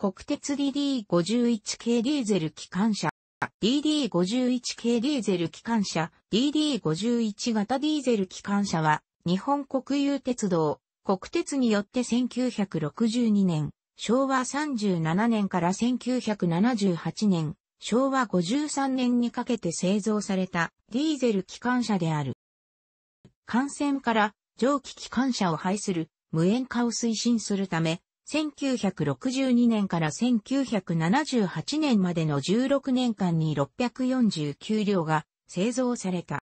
国鉄 DD51 系ディーゼル機関車、DD51 系ディーゼル機関車、DD51 型ディーゼル機関車は、日本国有鉄道、国鉄によって1962年、昭和37年から1978年、昭和53年にかけて製造されたディーゼル機関車である。感染から蒸気機関車を排する無塩化を推進するため、1962年から1978年までの16年間に649両が製造された。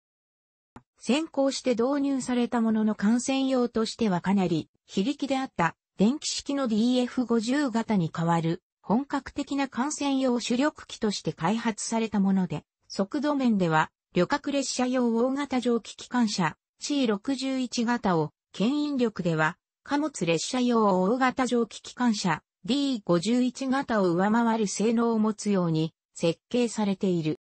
先行して導入されたものの感染用としてはかなり非力であった電気式の DF50 型に代わる本格的な感染用主力機として開発されたもので、速度面では旅客列車用大型蒸気機関車 C61 型を牽引力では貨物列車用大型蒸気機関車 D51 型を上回る性能を持つように設計されている。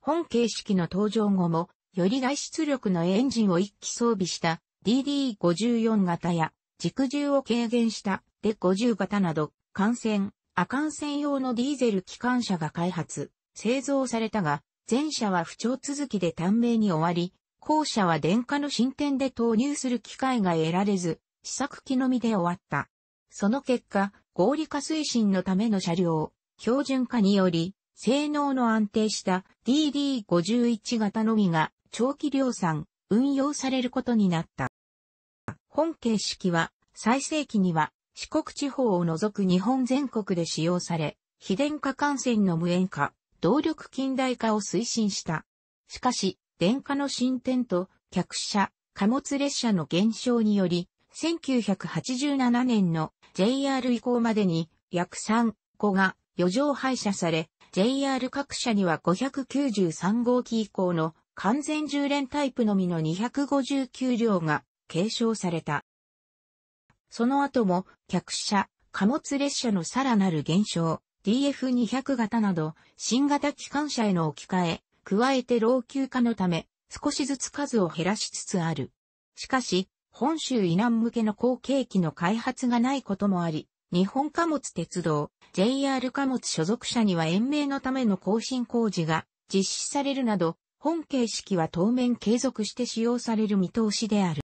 本形式の登場後も、より外出力のエンジンを1機装備した DD54 型や軸重を軽減したで50型など、感染亜感染用のディーゼル機関車が開発、製造されたが、前者は不調続きで短命に終わり、後者は電化の進展で投入する機会が得られず、試作機のみで終わった。その結果、合理化推進のための車両、標準化により、性能の安定した DD51 型のみが長期量産、運用されることになった。本形式は、最盛期には四国地方を除く日本全国で使用され、非電化幹線の無煙化、動力近代化を推進した。しかし、電化の進展と客車、貨物列車の減少により、1987年の JR 移行までに約3個が余剰廃車され、JR 各社には593号機以降の完全充電タイプのみの259両が継承された。その後も客車、貨物列車のさらなる減少、DF200 型など新型機関車への置き換え、加えて老朽化のため少しずつ数を減らしつつある。しかし、本州以南向けの後継機の開発がないこともあり、日本貨物鉄道、JR 貨物所属者には延命のための更新工事が実施されるなど、本形式は当面継続して使用される見通しである。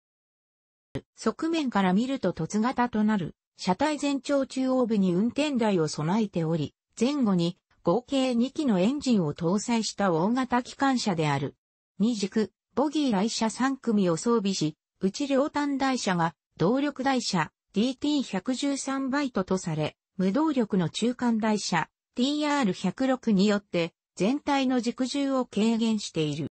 側面から見ると凸型となる、車体全長中央部に運転台を備えており、前後に合計2機のエンジンを搭載した大型機関車である。二軸、ボギー来車3組を装備し、うち両端台車が動力台車 DT113 バイトとされ、無動力の中間台車 TR106 によって全体の軸重を軽減している。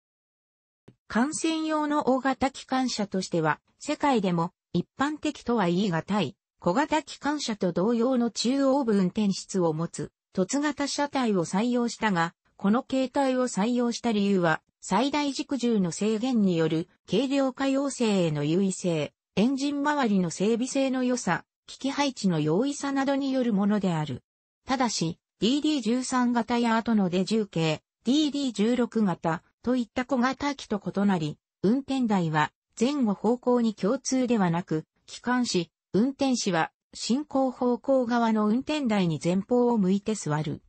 感染用の大型機関車としては、世界でも一般的とは言い難い、小型機関車と同様の中央部運転室を持つ、凸型車体を採用したが、この形態を採用した理由は、最大軸重の制限による軽量化要請への優位性、エンジン周りの整備性の良さ、機器配置の容易さなどによるものである。ただし、DD13 型や後の出重系、DD16 型といった小型機と異なり、運転台は前後方向に共通ではなく、機関士、運転士は進行方向側の運転台に前方を向いて座る。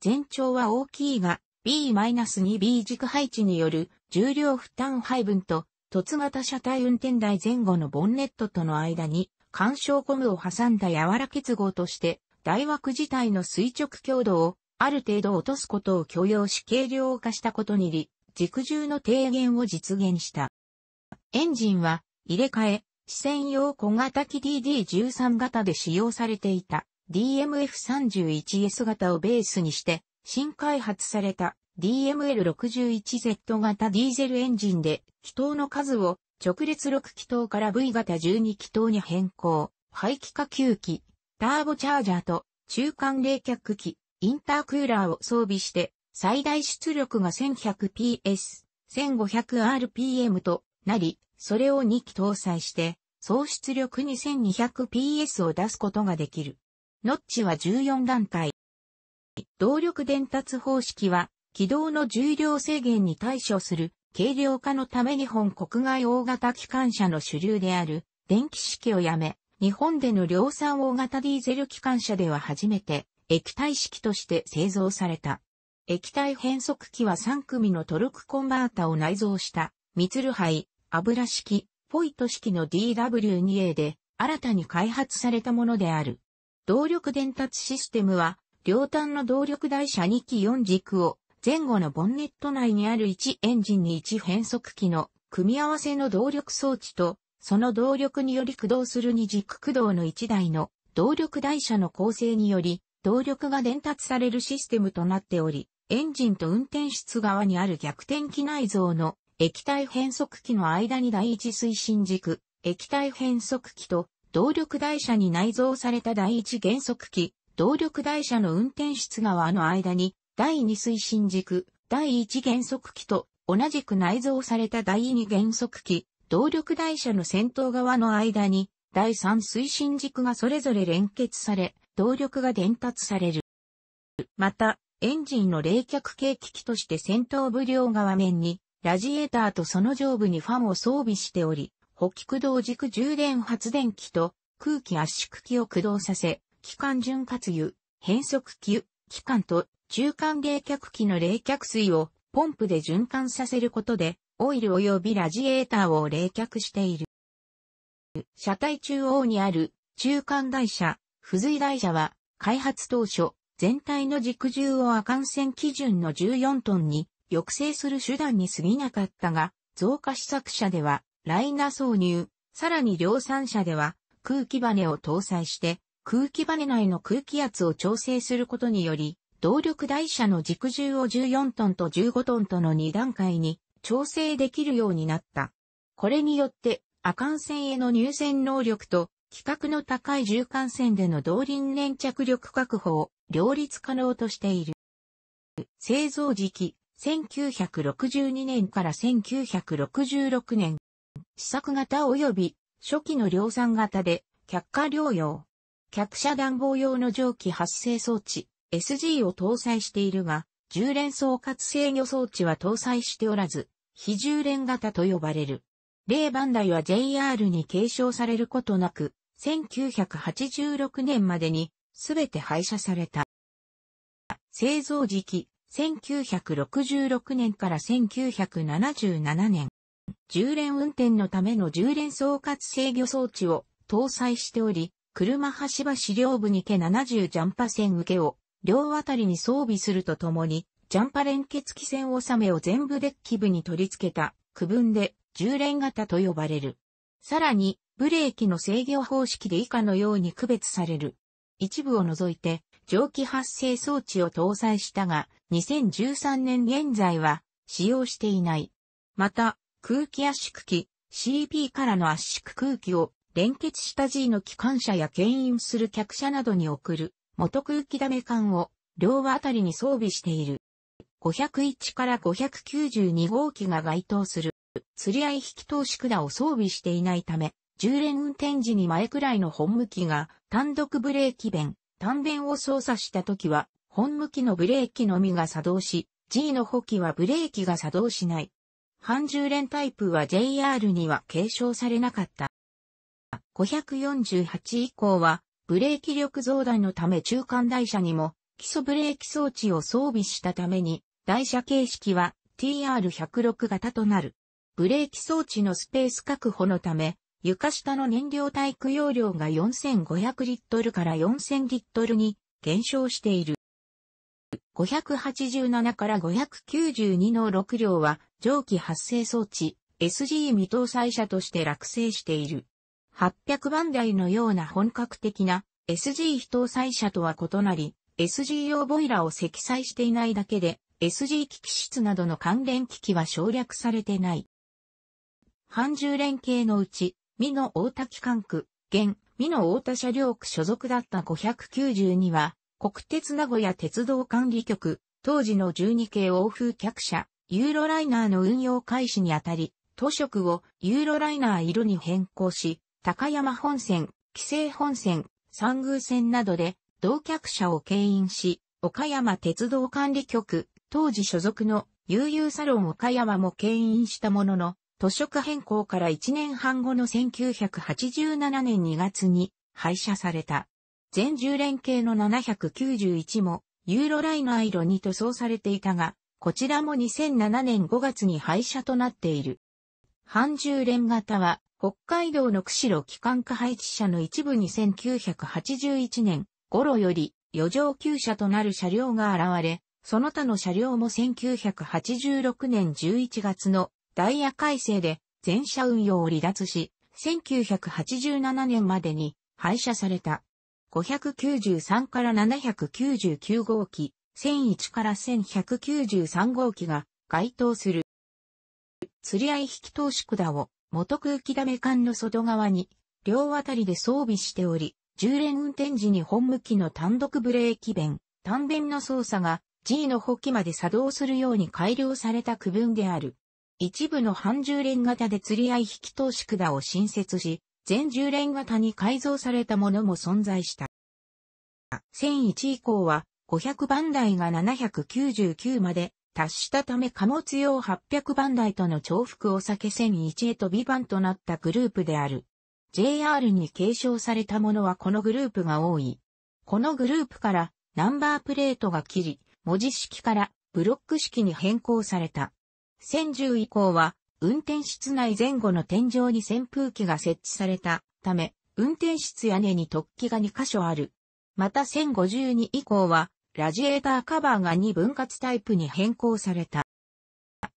全長は大きいが、B-2B 軸配置による重量負担配分と、凸型車体運転台前後のボンネットとの間に、干渉ゴムを挟んだ柔ら結合として、台枠自体の垂直強度をある程度落とすことを許容し軽量化したことにより、軸重の低減を実現した。エンジンは入れ替え、視線用小型機 DD13 型で使用されていた DMF31S 型をベースにして新開発された DML61Z 型ディーゼルエンジンで気筒の数を直列6気筒から V 型12気筒に変更、排気化吸気、ターボチャージャーと中間冷却機、インタークーラーを装備して最大出力が 1100PS、1500rpm となり、それを2機搭載して総出力 2200PS を出すことができる。ノッチは14段階。動力伝達方式は、軌道の重量制限に対処する軽量化のため日本国外大型機関車の主流である電気式をやめ、日本での量産大型ディーゼル機関車では初めて液体式として製造された。液体変速機は3組のトルクコンバータを内蔵したミツルハイ、油式、ポイト式の DW2A で新たに開発されたものである。動力伝達システムは両端の動力台車2機4軸を前後のボンネット内にある1エンジンに1変速機の組み合わせの動力装置と、その動力により駆動する2軸駆動の1台の動力台車の構成により、動力が伝達されるシステムとなっており、エンジンと運転室側にある逆転機内蔵の液体変速機の間に第一推進軸、液体変速機と動力台車に内蔵された第一減速機、動力台車の運転室側の間に、第2推進軸、第1減速機と同じく内蔵された第2減速機、動力台車の先頭側の間に、第3推進軸がそれぞれ連結され、動力が伝達される。また、エンジンの冷却系機器として先頭部両側面に、ラジエーターとその上部にファンを装備しており、北駆動軸充電発電機と空気圧縮機を駆動させ、機関潤滑油、変速球、機関と中間冷却機の冷却水をポンプで循環させることで、オイル及びラジエーターを冷却している。車体中央にある中間台車、付随台車は、開発当初、全体の軸重を亜幹線基準の14トンに抑制する手段に過ぎなかったが、増加試作車では、ライナー挿入、さらに量産車では、空気バネを搭載して、空気バネ内の空気圧を調整することにより、動力台車の軸重を14トンと15トンとの2段階に調整できるようになった。これによって、亜寒線への入線能力と、規格の高い重幹線での動輪粘着力確保を両立可能としている。製造時期、1962年から1966年。試作型及び初期の量産型で、却下療養。客車暖房用の蒸気発生装置 SG を搭載しているが、重連総括制御装置は搭載しておらず、非重連型と呼ばれる。例番台は JR に継承されることなく、1986年までにすべて廃車された。製造時期、1966年から1977年。重連運転のための重連総括制御装置を搭載しており、車端資料部にけ、70ジャンパ線受けを、両あたりに装備するとともに、ジャンパ連結機線納めを全部デッキ部に取り付けた、区分で、10連型と呼ばれる。さらに、ブレーキの制御方式で以下のように区別される。一部を除いて、蒸気発生装置を搭載したが、2013年現在は使用していない。また、空気圧縮機 CP からの圧縮空気を連結した G の機関車や牽引する客車などに送る元空気溜め管を両輪あたりに装備している。501から592号機が該当する釣り合い引き通し管を装備していないため、重連運転時に前くらいの本向きが単独ブレーキ弁、単弁を操作した時は、本向きのブレーキのみが作動し、G の補機はブレーキが作動しない。半重連タイプは JR には継承されなかった。548以降は、ブレーキ力増大のため中間台車にも基礎ブレーキ装置を装備したために、台車形式は TR106 型となる。ブレーキ装置のスペース確保のため、床下の燃料体育容量が4500リットルから4000リットルに減少している。587から592の6両は蒸気発生装置 SG 未搭載車として落成している。800番台のような本格的な SG 非搭載車とは異なり、SG 用ボイラーを積載していないだけで、SG 機器室などの関連機器は省略されてない。半重連携のうち、美濃大田機関区、現、美濃大田車両区所属だった592は、国鉄名古屋鉄道管理局、当時の12系欧風客車、ユーロライナーの運用開始にあたり、当職をユーロライナー色に変更し、高山本線、紀勢本線、三宮線などで、同客車を牽引し、岡山鉄道管理局、当時所属の悠々サロン岡山も牽引したものの、図書化変更から1年半後の1987年2月に廃車された。全10連携の791もユーロライナー色に塗装されていたが、こちらも2007年5月に廃車となっている。半10連型は北海道の釧路機関区配置車の一部に1981年頃より余剰旧車となる車両が現れ、その他の車両も1986年11月のダイヤ改正で全車運用を離脱し、1987年までに廃車された。593から799号機、1001から1193号機が該当する。釣り合い引き投資管を元空気溜め管の外側に、両あたりで装備しており、重連運転時に本向きの単独ブレーキ弁、単弁の操作が G の補機まで作動するように改良された区分である。一部の半重連型で釣り合い引き通し管を新設し、全重連型に改造されたものも存在した。1001以降は500番台が799まで達したため貨物用800番台との重複を避け1001へ飛び番となったグループである。JR に継承されたものはこのグループが多い。このグループからナンバープレートが切り、文字式からブロック式に変更された。1010以降は運転室内前後の天井に扇風機が設置されたため、運転室屋根に突起が2箇所ある。また1052以降はラジエーターカバーが2分割タイプに変更された。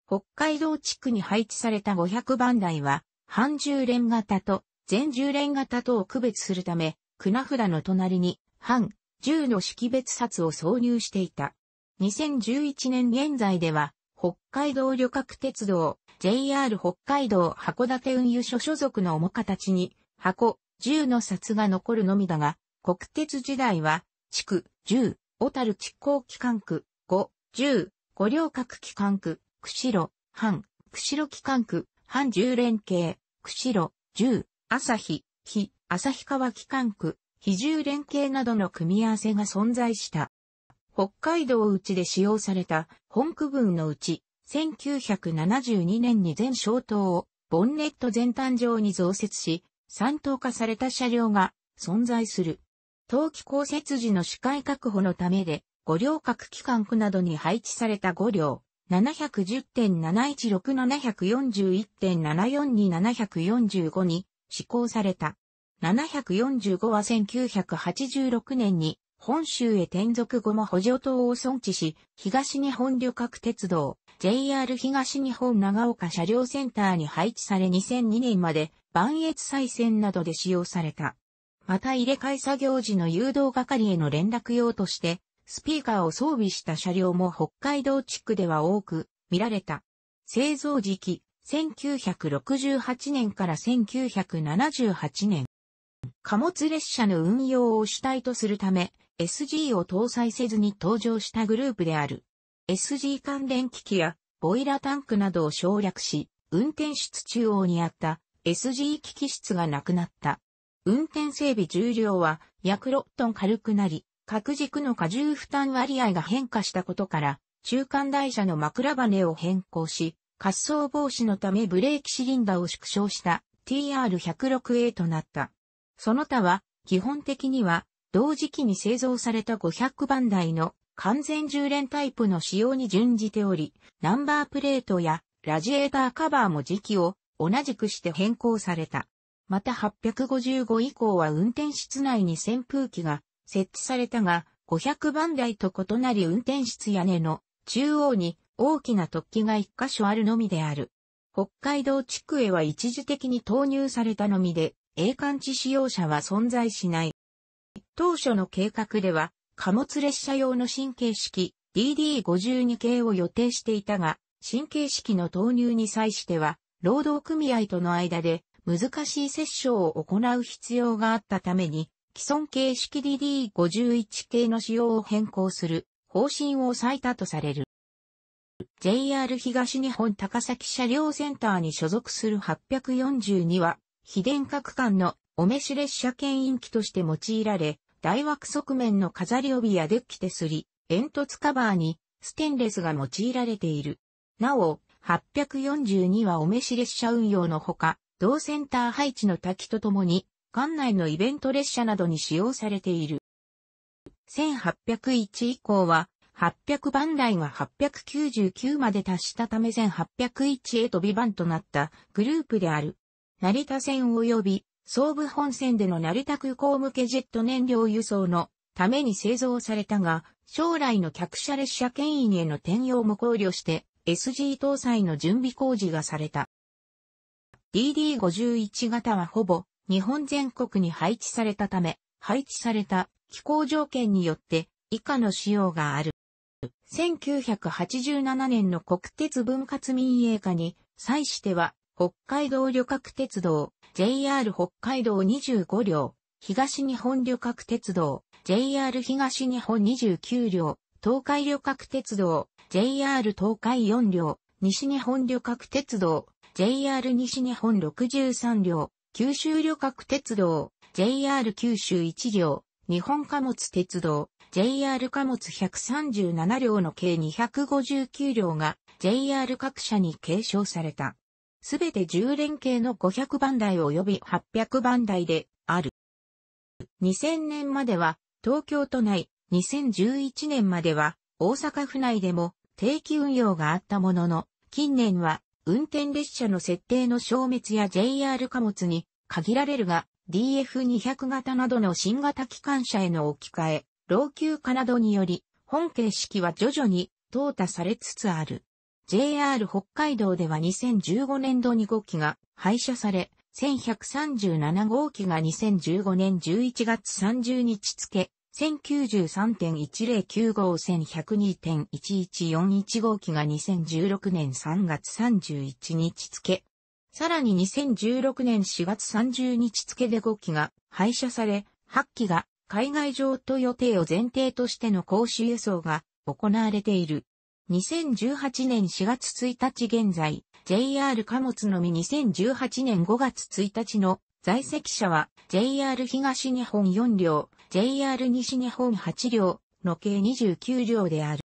北海道地区に配置された500番台は、半重連型と全重連型とを区別するため、船札の隣に半1の識別札を挿入していた。2011年現在では、北海道旅客鉄道 JR 北海道函館運輸所所属の面形に箱1の札が残るのみだが、国鉄時代は地区1小樽地港機関区、五、十、五稜郭機関区、釧路、半、釧路機関区、半十連携、釧路、十、朝日、日、旭川機関区、比重連携などの組み合わせが存在した。北海道内で使用された本区分のうち、1972年に全小島をボンネット全端上に増設し、三等化された車両が存在する。冬季降雪時の視界確保のためで、五稜郭機関区などに配置された五稜、710.716741.74 2 745に施行された。745は1986年に本州へ転属後も補助等を存置し、東日本旅客鉄道、JR 東日本長岡車両センターに配置され2002年まで、磐越西線などで使用された。また入れ替え作業時の誘導係への連絡用として、スピーカーを装備した車両も北海道地区では多く見られた。製造時期、1968年から1978年。貨物列車の運用を主体とするため、SG を搭載せずに登場したグループである。SG 関連機器やボイラタンクなどを省略し、運転室中央にあった SG 機器室がなくなった。運転整備重量は約6トン軽くなり、各軸の荷重負担割合が変化したことから、中間台車の枕羽を変更し、滑走防止のためブレーキシリンダーを縮小した TR106A となった。その他は、基本的には、同時期に製造された500番台の完全充電タイプの使用に準じており、ナンバープレートやラジエーターカバーも時期を同じくして変更された。また855以降は運転室内に扇風機が設置されたが、500番台と異なり運転室屋根の中央に大きな突起が1箇所あるのみである。北海道地区へは一時的に投入されたのみで、栄冠地使用者は存在しない。当初の計画では、貨物列車用の神経式 DD52 系を予定していたが、神経式の投入に際しては、労働組合との間で難しい接触を行う必要があったために、既存形式 DD51 系の仕様を変更する方針を割いたとされる。JR 東日本高崎車両センターに所属する842は、非電化区間のお召し列車牽引機として用いられ、大枠側面の飾り帯やデッキ手すり、煙突カバーにステンレスが用いられている。なお、842はお召し列車運用のほか、同センター配置の滝とともに、館内のイベント列車などに使用されている。1801以降は、800番台が899まで達したため1801へ飛び番となったグループである。成田線及び総武本線での成田空港向けジェット燃料輸送のために製造されたが、将来の客車列車牽引への転用も考慮して SG 搭載の準備工事がされた。DD51 型はほぼ日本全国に配置されたため、配置された気候条件によって以下の仕様がある。1987年の国鉄分割民営化に際しては、北海道旅客鉄道、JR 北海道25両、東日本旅客鉄道、JR 東日本29両、東海旅客鉄道、JR 東海4両、西日本旅客鉄道、JR 西日本63両、九州旅客鉄道、JR 九州1両、日本貨物鉄道、JR 貨物137両の計259両が JR 各社に継承された。すべて10連携の500番台及び800番台である。2000年までは東京都内、2011年までは大阪府内でも定期運用があったものの、近年は運転列車の設定の消滅や JR 貨物に限られるが、DF200 型などの新型機関車への置き換え、老朽化などにより、本形式は徐々に淘汰されつつある。JR 北海道では2015年度に5機が廃車され、1137号機が2015年11月30日付1093.109 5 102.1141号機が2016年3月31日付。さらに2016年4月30日付で5機が廃車され、8機が海外上と予定を前提としての公衆輸送が行われている。2018年4月1日現在、JR 貨物のみ2018年5月1日の在籍者は JR 東日本4両、JR 西日本8両の計29両である。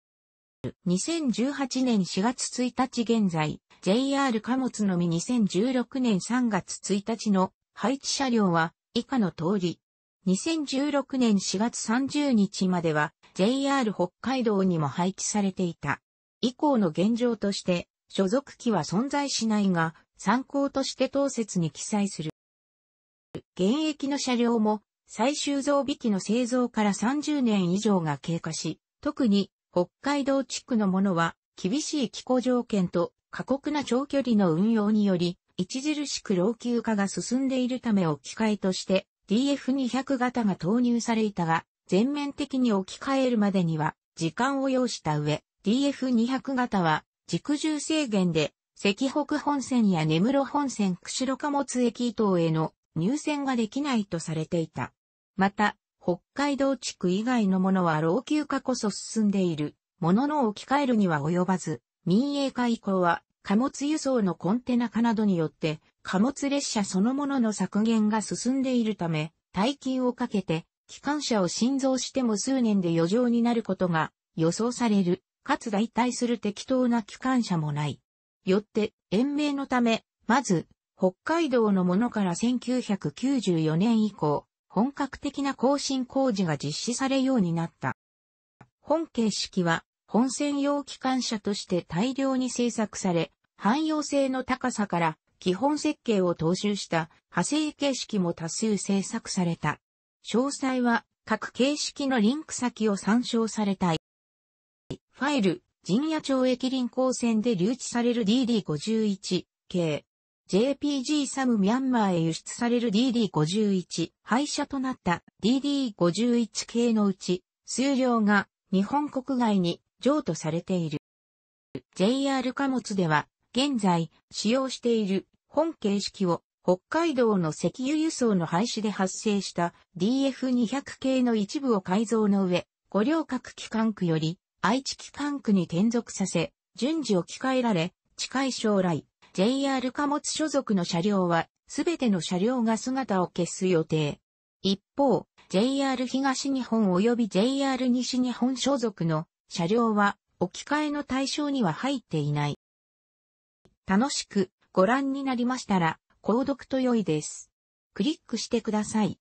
2018年4月1日現在、JR 貨物のみ2016年3月1日の配置車両は以下の通り。2016年4月30日までは JR 北海道にも配置されていた。以降の現状として所属機は存在しないが参考として当節に記載する。現役の車両も最終増備機の製造から30年以上が経過し、特に北海道地区のものは厳しい気候条件と過酷な長距離の運用により、著しく老朽化が進んでいるため置き換えとして DF200 型が投入されたが、全面的に置き換えるまでには時間を要した上、DF200 型は軸重制限で赤北本線や根室本線釧路貨物駅等への入線ができないとされていた。また、北海道地区以外のものは老朽化こそ進んでいる、ものの置き換えるには及ばず、民営化以降は貨物輸送のコンテナ化などによって、貨物列車そのものの削減が進んでいるため、大金をかけて、機関車を新造しても数年で余剰になることが予想される、かつ代替する適当な機関車もない。よって、延命のため、まず、北海道のものから1994年以降、本格的な更新工事が実施されようになった。本形式は本専用機関車として大量に製作され、汎用性の高さから基本設計を踏襲した派生形式も多数製作された。詳細は各形式のリンク先を参照されたい。ファイル、陣屋町駅林行線で留置される DD51 系 JPG サムミャンマーへ輸出される DD51 廃車となった DD51 系のうち数量が日本国外に譲渡されている。JR 貨物では現在使用している本形式を北海道の石油輸送の廃止で発生した DF200 系の一部を改造の上、五稜郭機関区より愛知機関区に転属させ、順次置き換えられ、近い将来、JR 貨物所属の車両は、すべての車両が姿を消す予定。一方、JR 東日本及び JR 西日本所属の車両は置き換えの対象には入っていない。楽しくご覧になりましたら、購読と良いです。クリックしてください。